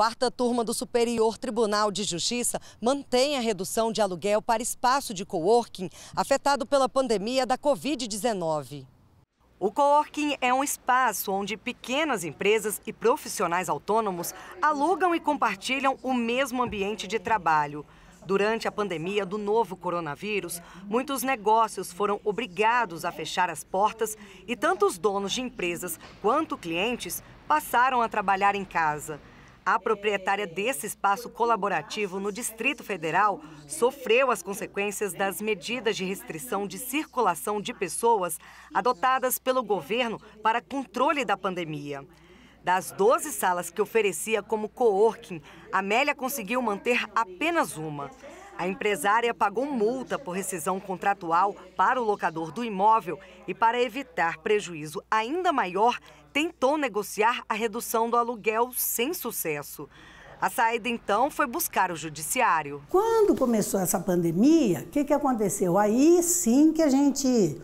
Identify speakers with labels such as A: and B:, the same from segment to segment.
A: quarta turma do Superior Tribunal de Justiça mantém a redução de aluguel para espaço de coworking afetado pela pandemia da Covid-19. O coworking é um espaço onde pequenas empresas e profissionais autônomos alugam e compartilham o mesmo ambiente de trabalho. Durante a pandemia do novo coronavírus, muitos negócios foram obrigados a fechar as portas e tanto os donos de empresas quanto clientes passaram a trabalhar em casa. A proprietária desse espaço colaborativo no Distrito Federal sofreu as consequências das medidas de restrição de circulação de pessoas adotadas pelo governo para controle da pandemia. Das 12 salas que oferecia como coworking, Amélia conseguiu manter apenas uma. A empresária pagou multa por rescisão contratual para o locador do imóvel e para evitar prejuízo ainda maior, tentou negociar a redução do aluguel sem sucesso. A saída, então, foi buscar o judiciário.
B: Quando começou essa pandemia, o que, que aconteceu? Aí sim que a gente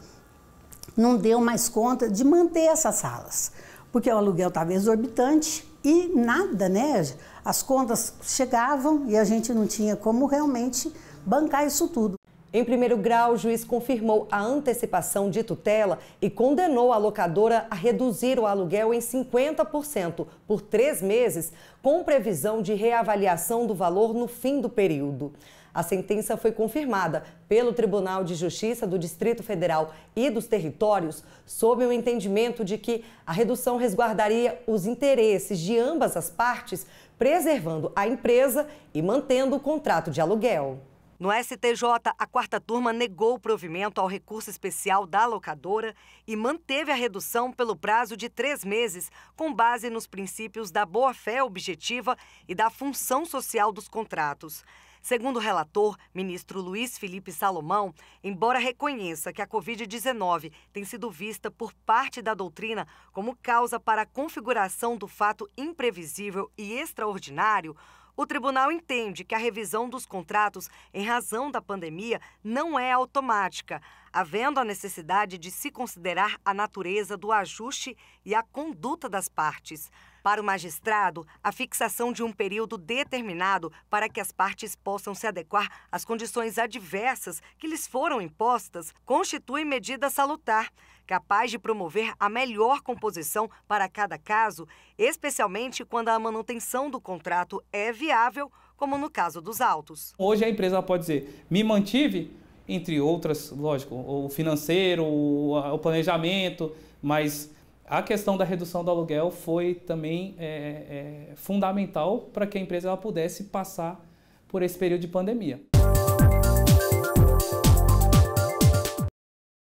B: não deu mais conta de manter essas salas, porque o aluguel estava exorbitante e nada, né? As contas chegavam e a gente não tinha como realmente bancar isso tudo. Em primeiro
A: grau, o juiz confirmou a antecipação de tutela e condenou a locadora a reduzir o aluguel em 50% por três meses, com previsão de reavaliação do valor no fim do período. A sentença foi confirmada pelo Tribunal de Justiça do Distrito Federal e dos Territórios, sob o entendimento de que a redução resguardaria os interesses de ambas as partes, preservando a empresa e mantendo o contrato de aluguel. No STJ, a quarta turma negou o provimento ao recurso especial da locadora e manteve a redução pelo prazo de três meses, com base nos princípios da boa-fé objetiva e da função social dos contratos. Segundo o relator, ministro Luiz Felipe Salomão, embora reconheça que a Covid-19 tem sido vista por parte da doutrina como causa para a configuração do fato imprevisível e extraordinário, o tribunal entende que a revisão dos contratos em razão da pandemia não é automática, havendo a necessidade de se considerar a natureza do ajuste e a conduta das partes. Para o magistrado, a fixação de um período determinado para que as partes possam se adequar às condições adversas que lhes foram impostas constitui medida salutar capaz de promover a melhor composição para cada caso, especialmente quando a manutenção do contrato é viável, como no caso dos autos.
C: Hoje a empresa pode dizer: me mantive, entre outras, lógico, o financeiro, o planejamento, mas a questão da redução do aluguel foi também é, é, fundamental para que a empresa pudesse passar por esse período de pandemia.